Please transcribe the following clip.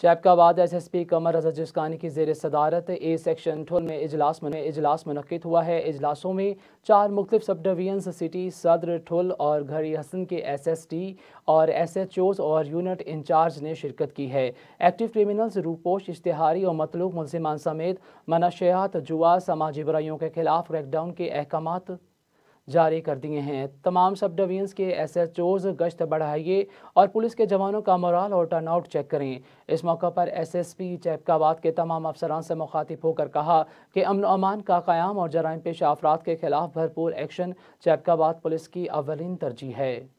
चैपकाबाद S S P Qamar Raza जिसकानी की जेर सदारत ए सेक्शन ठुल में इजलास मन इजलास मनद हुआ है इजलासों में चार मुख्त सब डिवीजन सिटी सदर ठुल और घरी हसन के एस एस टी और एस एच ओज और यूनिट इंचार्ज ने शिरकत की है एक्टिव क्रिमिनल्स रूपोश इश्तहारी और मतलूब मुलजमान समेत मनाशियात जुआ समाजी बुराइयों के खिलाफ क्रैकडाउन के अहकाम जारी कर दिए हैं तमाम सब डिवीजन्स के एस एच ओज गश्त बढ़ाइए और पुलिस के जवानों का मोराल और टर्न आउट चेक करें इस मौका पर एस एस पी चैपकाबाद के तमाम अफसरान से मुखातिब होकर कहा कि अमन अमान का क़्याम और जराइम पेशा अफराद के खिलाफ भरपूर एक्शन चैपकाबाद पुलिस की अवलिन तरजीह है